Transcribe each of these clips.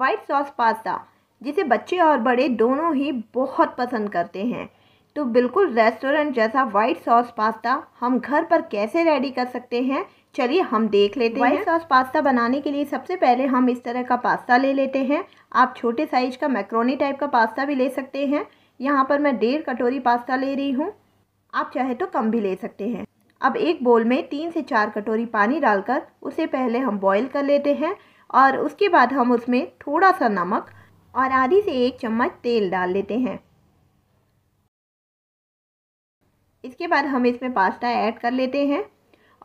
white sauce pasta जिसे बच्चे और बड़े दोनों ही बहुत पसंद करते हैं तो बिल्कुल रेस्टोरेंट जैसा वाइट सॉस पास्ता हम घर पर कैसे रेडी कर सकते हैं चलिए हम देख लेते हैं वाइट सॉस पास्ता बनाने के लिए सबसे पहले हम इस तरह का पास्ता ले लेते हैं आप छोटे साइज का मैक्रोनी टाइप का पास्ता भी ले सकते हैं यहाँ पर मैं डेढ़ कटोरी पास्ता ले रही हूँ आप चाहे तो कम भी ले सकते हैं अब एक बोल में तीन से चार कटोरी पानी डालकर उसे पहले हम बॉईल कर लेते हैं और उसके बाद हम उसमें थोड़ा सा नमक और आधी से एक चम्मच तेल डाल लेते हैं इसके बाद हम इसमें पास्ता ऐड कर लेते हैं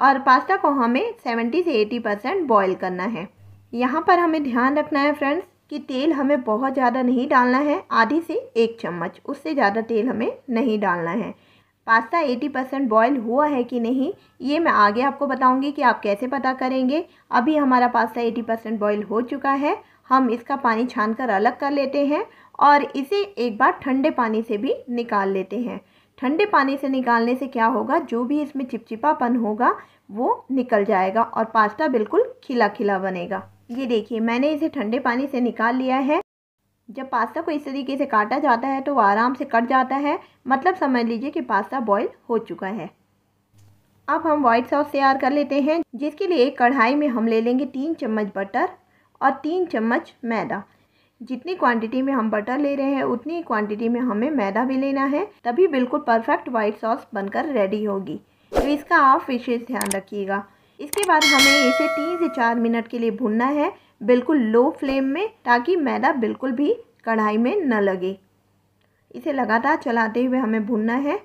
और पास्ता को हमें 70 से 80 परसेंट बॉयल करना है यहाँ पर हमें ध्यान रखना है फ्रेंड्स कि तेल हमें बहुत ज़्यादा नहीं डालना है आधी से एक चम्मच उससे ज़्यादा तेल हमें नहीं डालना है पास्ता 80 परसेंट बॉयल हुआ है कि नहीं ये मैं आगे आपको बताऊंगी कि आप कैसे पता करेंगे अभी हमारा पास्ता 80 परसेंट बॉयल हो चुका है हम इसका पानी छान कर अलग कर लेते हैं और इसे एक बार ठंडे पानी से भी निकाल लेते हैं ठंडे पानी से निकालने से क्या होगा जो भी इसमें चिपचिपापन होगा वो निकल जाएगा और पास्ता बिल्कुल खिला खिला बनेगा ये देखिए मैंने इसे ठंडे पानी से निकाल लिया है जब पास्ता को इस तरीके से काटा जाता है तो वो आराम से कट जाता है मतलब समझ लीजिए कि पास्ता बॉईल हो चुका है अब हम वाइट सॉस तैयार कर लेते हैं जिसके लिए एक कढ़ाई में हम ले लेंगे तीन चम्मच बटर और तीन चम्मच मैदा जितनी क्वांटिटी में हम बटर ले रहे हैं उतनी क्वांटिटी में हमें मैदा भी लेना है तभी बिल्कुल परफेक्ट वाइट सॉस बनकर रेडी होगी तो इसका आप विशेष ध्यान रखिएगा इसके बाद हमें इसे तीन से चार मिनट के लिए भूनना है बिल्कुल लो फ्लेम में ताकि मैदा बिल्कुल भी कढ़ाई में न लगे इसे लगातार चलाते हुए हमें भुनना है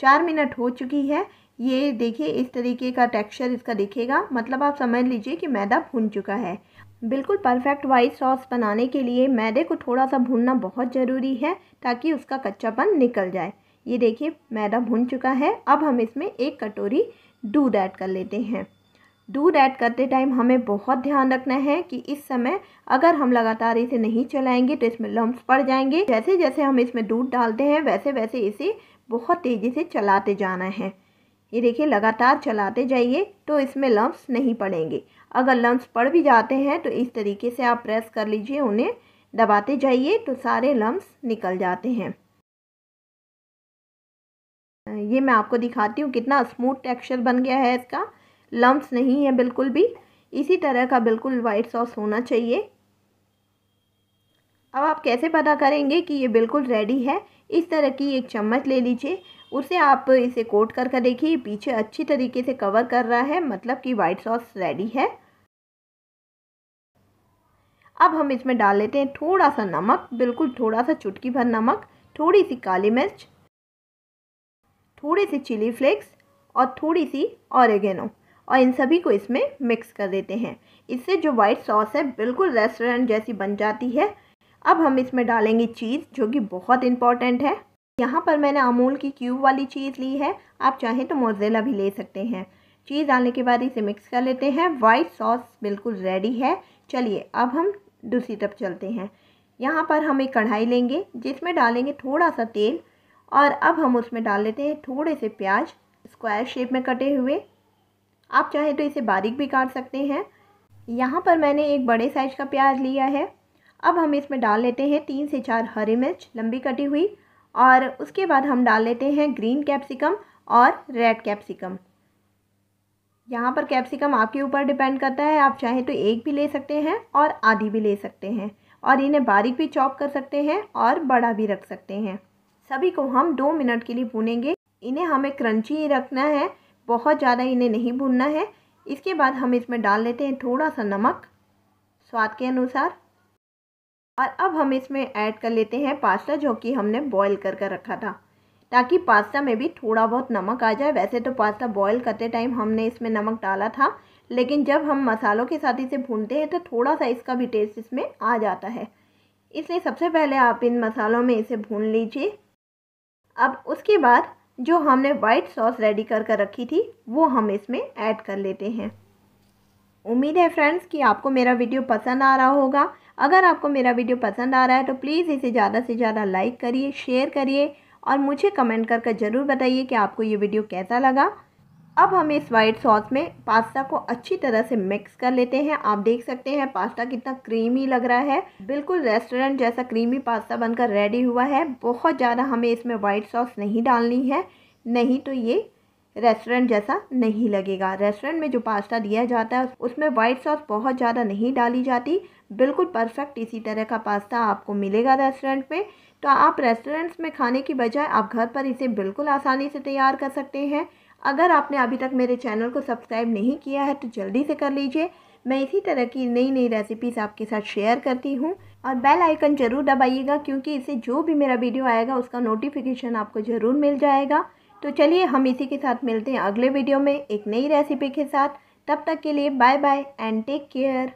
चार मिनट हो चुकी है ये देखिए इस तरीके का टेक्सचर इसका दिखेगा मतलब आप समझ लीजिए कि मैदा भुन चुका है बिल्कुल परफेक्ट वाइट सॉस बनाने के लिए मैदे को थोड़ा सा भुनना बहुत ज़रूरी है ताकि उसका कच्चापन निकल जाए ये देखिए मैदा भुन चुका है अब हम इसमें एक कटोरी दूध ऐड कर लेते हैं डू डैट करते टाइम हमें बहुत ध्यान रखना है कि इस समय अगर हम लगातार इसे नहीं चलाएंगे तो इसमें लम्ब पड़ जाएंगे जैसे जैसे हम इसमें दूध डालते हैं वैसे वैसे इसे बहुत तेज़ी से चलाते जाना है ये देखिए लगातार चलाते जाइए तो इसमें लम्ब्स नहीं पड़ेंगे अगर लम्ब्स पड़ भी जाते हैं तो इस तरीके से आप प्रेस कर लीजिए उन्हें दबाते जाइए तो सारे लम्ब्स निकल जाते हैं ये मैं आपको दिखाती हूँ कितना स्मूथ टेक्सचर बन गया है इसका लम्ब नहीं है बिल्कुल भी इसी तरह का बिल्कुल वाइट सॉस होना चाहिए अब आप कैसे पता करेंगे कि ये बिल्कुल रेडी है इस तरह की एक चम्मच ले लीजिए उसे आप इसे कोट कर कर देखिए पीछे अच्छी तरीके से कवर कर रहा है मतलब कि वाइट सॉस रेडी है अब हम इसमें डाल लेते हैं थोड़ा सा नमक बिल्कुल थोड़ा सा चुटकी भर नमक थोड़ी सी काली मिर्च थोड़ी सी चिली फ्लेक्स और थोड़ी सी ऑरेगेनो और इन सभी को इसमें मिक्स कर देते हैं इससे जो वाइट सॉस है बिल्कुल रेस्टोरेंट जैसी बन जाती है अब हम इसमें डालेंगे चीज़ जो कि बहुत इंपॉर्टेंट है यहाँ पर मैंने अमूल की क्यूब वाली चीज़ ली है आप चाहें तो मोजेला भी ले सकते हैं चीज़ डालने के बाद इसे मिक्स कर लेते हैं वाइट सॉस बिल्कुल रेडी है चलिए अब हम दूसरी तरफ चलते हैं यहाँ पर हम एक कढ़ाई लेंगे जिसमें डालेंगे थोड़ा सा तेल और अब हम उसमें डाल लेते हैं थोड़े से प्याज स्क्वायर शेप में कटे हुए आप चाहे तो इसे बारीक भी काट सकते हैं यहाँ पर मैंने एक बड़े साइज का प्याज लिया है अब हम इसमें डाल लेते हैं तीन से चार हरी मिर्च लंबी कटी हुई और उसके बाद हम डाल लेते हैं ग्रीन कैप्सिकम और रेड कैप्सिकम यहाँ पर कैप्सिकम आपके ऊपर डिपेंड करता है आप चाहे तो एक भी ले सकते हैं और आधी भी ले सकते हैं और इन्हें बारीक भी चॉप कर सकते हैं और बड़ा भी रख सकते हैं सभी को हम दो मिनट के लिए भूनेंगे इन्हें हमें क्रंची ही रखना है बहुत ज़्यादा इन्हें नहीं भूनना है इसके बाद हम इसमें डाल लेते हैं थोड़ा सा नमक स्वाद के अनुसार और अब हम इसमें ऐड कर लेते हैं पास्ता जो कि हमने बॉईल कर कर रखा था ताकि पास्ता में भी थोड़ा बहुत नमक आ जाए वैसे तो पास्ता बॉईल करते टाइम हमने इसमें नमक डाला था लेकिन जब हम मसालों के साथ इसे भूनते हैं तो थोड़ा सा इसका भी टेस्ट इसमें आ जाता है इसलिए सबसे पहले आप इन मसालों में इसे भून लीजिए अब उसके बाद जो हमने वाइट सॉस रेडी कर कर रखी थी वो हम इसमें ऐड कर लेते हैं उम्मीद है फ्रेंड्स कि आपको मेरा वीडियो पसंद आ रहा होगा अगर आपको मेरा वीडियो पसंद आ रहा है तो प्लीज़ इसे ज़्यादा से ज़्यादा लाइक करिए शेयर करिए और मुझे कमेंट कर कर ज़रूर बताइए कि आपको ये वीडियो कैसा लगा अब हम इस वाइट सॉस में पास्ता को अच्छी तरह से मिक्स कर लेते हैं आप देख सकते हैं पास्ता कितना क्रीमी लग रहा है बिल्कुल रेस्टोरेंट जैसा क्रीमी पास्ता बनकर रेडी हुआ है बहुत ज़्यादा हमें इसमें वाइट सॉस नहीं डालनी है नहीं तो ये रेस्टोरेंट जैसा नहीं लगेगा रेस्टोरेंट में जो पास्ता दिया जाता है उसमें वाइट सॉस बहुत ज़्यादा नहीं डाली जाती बिल्कुल परफेक्ट इसी तरह का पास्ता आपको मिलेगा रेस्टोरेंट में तो आप रेस्टोरेंट्स में खाने की बजाय आप घर पर इसे बिल्कुल आसानी से तैयार कर सकते हैं अगर आपने अभी तक मेरे चैनल को सब्सक्राइब नहीं किया है तो जल्दी से कर लीजिए मैं इसी तरह की नई नई रेसिपीज़ आपके साथ शेयर करती हूँ और बेल आइकन ज़रूर दबाइएगा क्योंकि इससे जो भी मेरा वीडियो आएगा उसका नोटिफिकेशन आपको ज़रूर मिल जाएगा तो चलिए हम इसी के साथ मिलते हैं अगले वीडियो में एक नई रेसिपी के साथ तब तक के लिए bye bye and take care